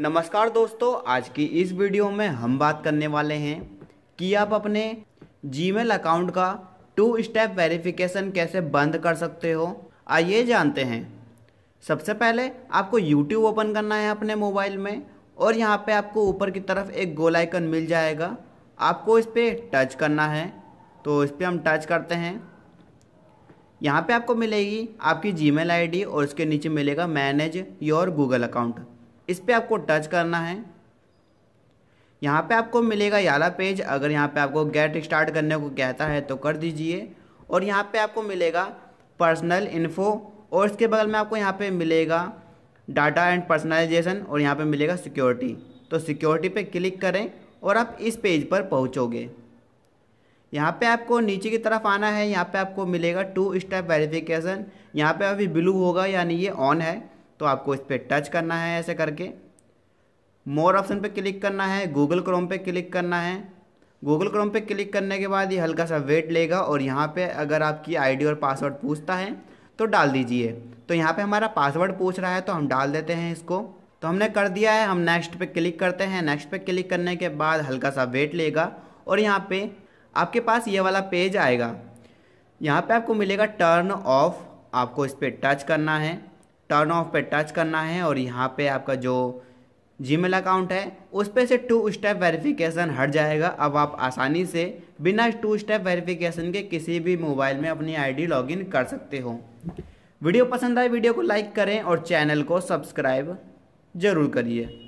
नमस्कार दोस्तों आज की इस वीडियो में हम बात करने वाले हैं कि आप अपने जीमेल अकाउंट का टू स्टेप वेरिफिकेशन कैसे बंद कर सकते हो आइए जानते हैं सबसे पहले आपको यूट्यूब ओपन करना है अपने मोबाइल में और यहाँ पे आपको ऊपर की तरफ एक गोल आइकन मिल जाएगा आपको इस पर टच करना है तो इस पर हम टच करते हैं यहाँ पे आपको मिलेगी आपकी जीमेल आईडी और उसके नीचे मिलेगा मैनेज योर गूगल अकाउंट इस पर आपको टच करना है यहाँ पे आपको मिलेगा याला पेज अगर यहाँ पे आपको गेट स्टार्ट करने को कहता है तो कर दीजिए और यहाँ पे आपको मिलेगा पर्सनल इन्फो और इसके बगल में आपको यहाँ पे मिलेगा डाटा एंड पर्सनलाइजेशन और यहाँ पे मिलेगा सिक्योरिटी तो सिक्योरिटी पे क्लिक करें और आप इस पेज पर पहुँचोगे यहाँ पे आपको नीचे की तरफ आना है यहाँ पर आपको मिलेगा टू स्टेप वेरीफिकेशन यहाँ पर अभी ब्लू होगा यानी ये ऑन है तो आपको इस पर टच करना है ऐसे करके मोर ऑप्शन पे क्लिक करना है गूगल क्रोम पे क्लिक करना है गूगल क्रोम पे क्लिक करने के बाद ये हल्का सा वेट लेगा और यहाँ पे अगर आपकी आईडी और पासवर्ड पूछता है तो डाल दीजिए तो यहाँ पे हमारा पासवर्ड पूछ रहा है तो हम डाल देते हैं इसको तो हमने कर दिया है हम नेक्स्ट पे क्लिक करते हैं नेक्स्ट पे क्लिक करने के बाद हल्का सा वेट लेगा और यहाँ पर आपके पास ये वाला पेज आएगा यहाँ पे आपको मिलेगा टर्न ऑफ आपको इस पर टच करना है टर्न ऑफ पे टच करना है और यहाँ पे आपका जो जीमेल अकाउंट है उस पर से टू स्टेप वेरिफिकेशन हट जाएगा अब आप आसानी से बिना टू स्टेप वेरिफिकेशन के किसी भी मोबाइल में अपनी आईडी लॉगिन कर सकते हो वीडियो पसंद आए वीडियो को लाइक करें और चैनल को सब्सक्राइब ज़रूर करिए